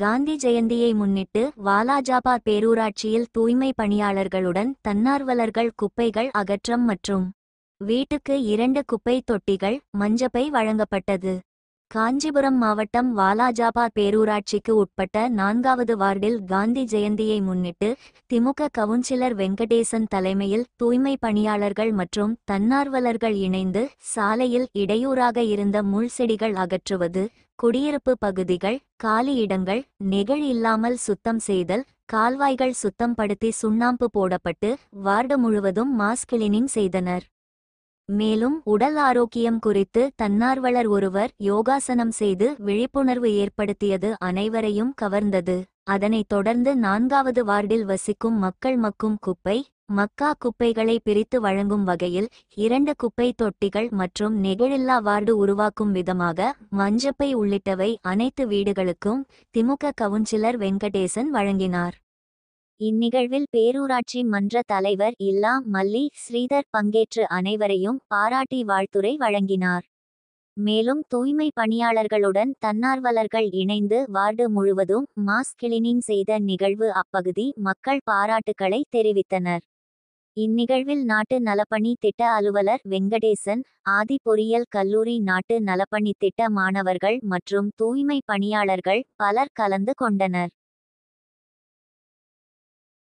காந்தி ஜெயந்தியை முன்னிட்டு வாலாஜாபார் பேரூராட்சியில் தூய்மை பணியாளர்களுடன் தன்னார்வலர்கள் குப்பைகள் அகற்றம் மற்றும் வீட்டுக்கு இரண்டு குப்பை தொட்டிகள் மஞ்சப்பை வழங்கப்பட்டது காஞ்சிபுரம் மாவட்டம் வாலாஜாபா பேரூராட்சிக்கு உட்பட்ட நான்காவது வார்டில் காந்தி ஜெயந்தியை முன்னிட்டு திமுக கவுன்சிலர் வெங்கடேசன் தலைமையில் தூய்மை பணியாளர்கள் மற்றும் தன்னார்வலர்கள் இணைந்து சாலையில் இடையூறாக இருந்த முள் செடிகள் அகற்றுவது குடியிருப்பு பகுதிகள் காலி இடங்கள் நெகிழ் இல்லாமல் சுத்தம் செய்தல் கால்வாய்கள் சுத்தம் படுத்தி சுண்ணாம்பு போடப்பட்டு வார்டு முழுவதும் மாஸ் கிளீனிங் செய்தனர் மேலும் உடல் ஆரோக்கியம் குறித்து தன்னார்வலர் ஒருவர் யோகாசனம் செய்து விழிப்புணர்வு ஏற்படுத்தியது அனைவரையும் கவர்ந்தது அதனைத் தொடர்ந்து நான்காவது வார்டில் வசிக்கும் மக்கள் மக்கும் குப்பை மக்கா குப்பைகளை பிரித்து வழங்கும் வகையில் இரண்டு குப்பை தொட்டிகள் மற்றும் நெகிழில்லா வார்டு உருவாக்கும் விதமாக மஞ்சப்பை உள்ளிட்டவை அனைத்து வீடுகளுக்கும் திமுக கவுன்சிலர் வெங்கடேசன் வழங்கினார் இந்நிகழ்வில் பேரூராட்சி மன்ற தலைவர் இல்லா மல்லி ஸ்ரீதர் பங்கேற்று அனைவரையும் பாராட்டி வாழ்த்துரை வழங்கினார் மேலும் தூய்மை பணியாளர்களுடன் தன்னார்வலர்கள் இணைந்து வார்டு முழுவதும் மாஸ் கிளீனிங் செய்த நிகழ்வு அப்பகுதி மக்கள் பாராட்டுக்களை தெரிவித்தனர் இந்நிகழ்வில் நாட்டு நலப்பணி திட்ட அலுவலர் வெங்கடேசன் ஆதி பொறியியல் கல்லூரி நாட்டு நலப்பணி திட்ட மாணவர்கள் மற்றும் தூய்மை பணியாளர்கள் பலர் கலந்து கொண்டனர்